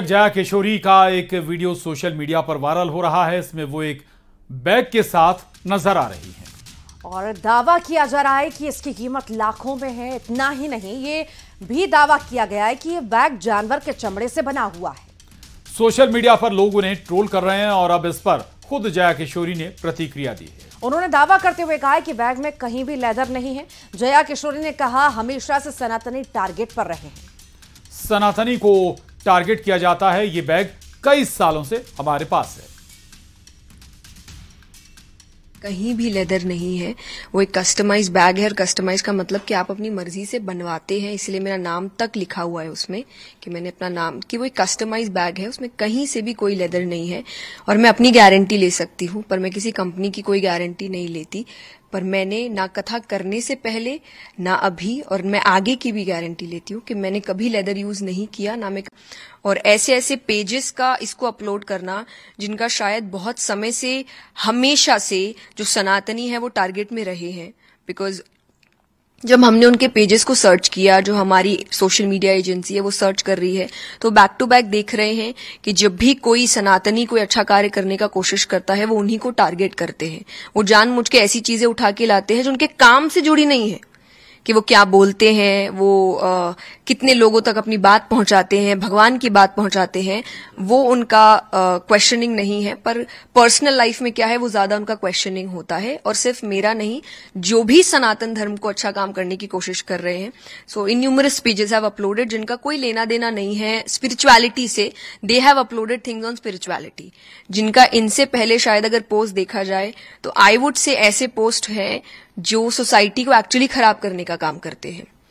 जया किशोरी का एक video social media viral वायरल हो रहा है इसमें वो एक बैग के साथ नजर आ रही हैं और दावा किया जा रहा है कि इसकी कीमत लाखों में है इतना ही नहीं ये भी दावा किया गया है कि ये बैग जानवर के चमड़े से बना हुआ है सोशल मीडिया पर लोग उन्हें ट्रोल कर रहे हैं और अब इस पर खुद जया किशोरी ने प्रतिक्रिया दी है उन्होंने दावा करते हुए कहा है कि बैग में कहीं भी लेदर नहीं है जया किशोरी ने कहा हमेशा से सनातनी टारगेट पर रहे हैं सनातनी को टारगेट किया जाता है ये बैग कई सालों से हमारे पास है कहीं भी लेदर नहीं है वो एक कस्टमाइज बैग है और कस्टमाइज का मतलब कि आप अपनी मर्जी से बनवाते हैं इसलिए मेरा नाम तक लिखा हुआ है उसमें कि मैंने अपना नाम कि वो एक कस्टमाइज बैग है उसमें कहीं से भी कोई लेदर नहीं है और मैं अपनी गारंटी ले सकती हूँ पर मैं किसी कंपनी की कोई गारंटी नहीं लेती पर मैंने ना कथा करने से पहले ना अभी और मैं आगे की भी गारंटी लेती हूँ कि मैंने कभी लेदर यूज नहीं किया ना मैं और ऐसे ऐसे पेजेस का इसको अपलोड करना जिनका शायद बहुत समय से हमेशा से जो सनातनी है वो टारगेट में रहे हैं बिकॉज जब हमने उनके पेजेस को सर्च किया जो हमारी सोशल मीडिया एजेंसी है वो सर्च कर रही है तो बैक टू बैक देख रहे हैं कि जब भी कोई सनातनी कोई अच्छा कार्य करने का कोशिश करता है वो उन्हीं को टारगेट करते हैं वो मुझ के ऐसी चीजें उठा के लाते हैं जो उनके काम से जुड़ी नहीं है कि वो क्या बोलते हैं वो कितने लोगों तक अपनी बात पहुंचाते हैं भगवान की बात पहुंचाते हैं वो उनका क्वेश्चनिंग uh, नहीं है पर पर्सनल लाइफ में क्या है वो ज्यादा उनका क्वेश्चनिंग होता है और सिर्फ मेरा नहीं जो भी सनातन धर्म को अच्छा काम करने की कोशिश कर रहे हैं so in numerous pages have uploaded जिनका कोई लेना देना नहीं है स्पिरिचुअलिटी से they have uploaded things on spirituality जिनका इनसे पहले शायद अगर पोस्ट देखा जाए तो आई वुड से ऐसे पोस्ट हैं जो सोसाइटी को एक्चुअली खराब करने का काम करते हैं